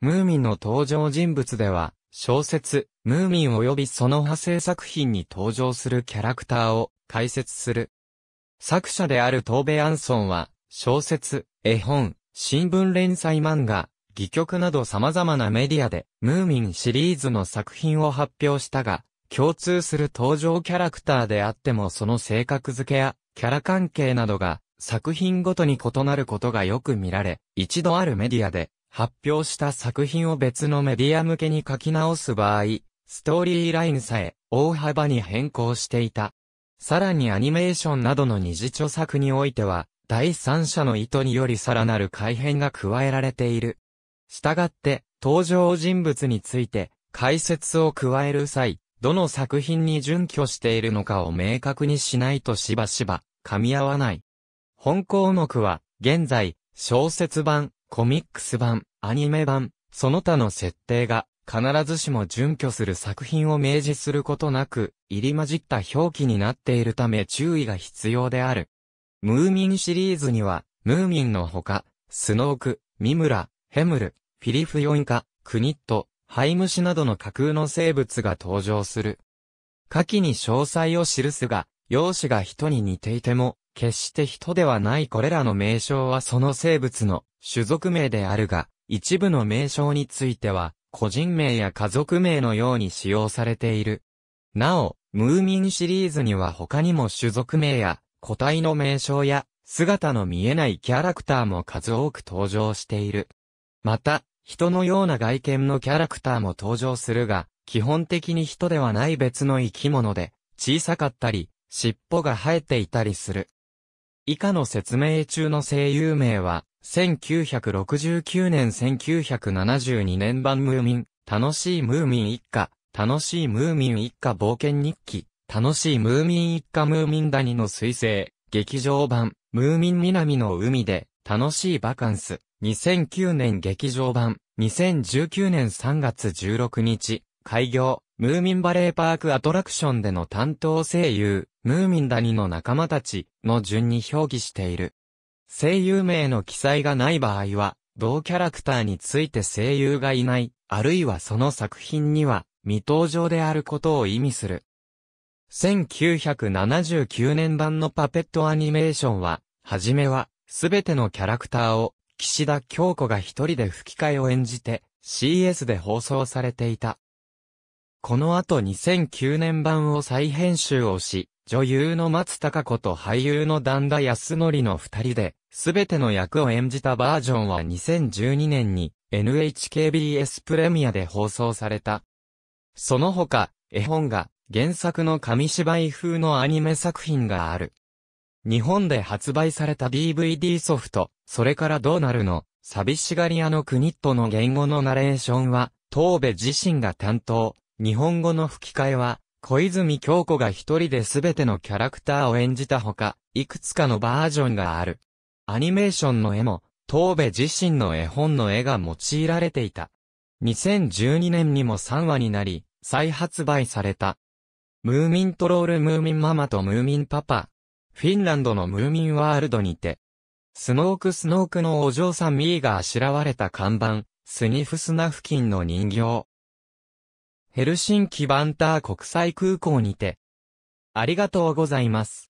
ムーミンの登場人物では、小説、ムーミン及びその派生作品に登場するキャラクターを解説する。作者である東米アンソンは、小説、絵本、新聞連載漫画、戯曲など様々なメディアで、ムーミンシリーズの作品を発表したが、共通する登場キャラクターであってもその性格付けや、キャラ関係などが、作品ごとに異なることがよく見られ、一度あるメディアで、発表した作品を別のメディア向けに書き直す場合、ストーリーラインさえ大幅に変更していた。さらにアニメーションなどの二次著作においては、第三者の意図によりさらなる改変が加えられている。したがって、登場人物について、解説を加える際、どの作品に準拠しているのかを明確にしないとしばしば、噛み合わない。本項目は、現在、小説版、コミックス版、アニメ版、その他の設定が、必ずしも準拠する作品を明示することなく、入り混じった表記になっているため注意が必要である。ムーミンシリーズには、ムーミンのほか、スノーク、ミムラ、ヘムル、フィリフヨンカ、クニット、ハイムシなどの架空の生物が登場する。下記に詳細を記すが、容姿が人に似ていても、決して人ではないこれらの名称はその生物の種族名であるが、一部の名称については、個人名や家族名のように使用されている。なお、ムーミンシリーズには他にも種族名や、個体の名称や、姿の見えないキャラクターも数多く登場している。また、人のような外見のキャラクターも登場するが、基本的に人ではない別の生き物で、小さかったり、尻尾が生えていたりする。以下の説明中の声優名は、1969年1972年版ムーミン、楽しいムーミン一家、楽しいムーミン一家冒険日記、楽しいムーミン一家ムーミン谷の彗星、劇場版、ムーミン南の海で、楽しいバカンス、2009年劇場版、2019年3月16日、開業、ムーミンバレーパークアトラクションでの担当声優、ムーミン谷の仲間たちの順に表記している。声優名の記載がない場合は、同キャラクターについて声優がいない、あるいはその作品には未登場であることを意味する。1979年版のパペットアニメーションは、はじめは、すべてのキャラクターを、岸田京子が一人で吹き替えを演じて、CS で放送されていた。この後2009年版を再編集をし、女優の松高子と俳優の段田康則の二人で、すべての役を演じたバージョンは2012年に NHKBS プレミアで放送された。その他、絵本が原作の紙芝居風のアニメ作品がある。日本で発売された DVD ソフト、それからどうなるの、寂しがり屋の国との言語のナレーションは、東部自身が担当、日本語の吹き替えは、小泉京子が一人で全てのキャラクターを演じたほか、いくつかのバージョンがある。アニメーションの絵も、東部自身の絵本の絵が用いられていた。2012年にも3話になり、再発売された。ムーミントロールムーミンママとムーミンパパ。フィンランドのムーミンワールドにて。スノークスノークのお嬢さんミーがあしらわれた看板、スニフスナ付近の人形。ヘルシンキバンター国際空港にて。ありがとうございます。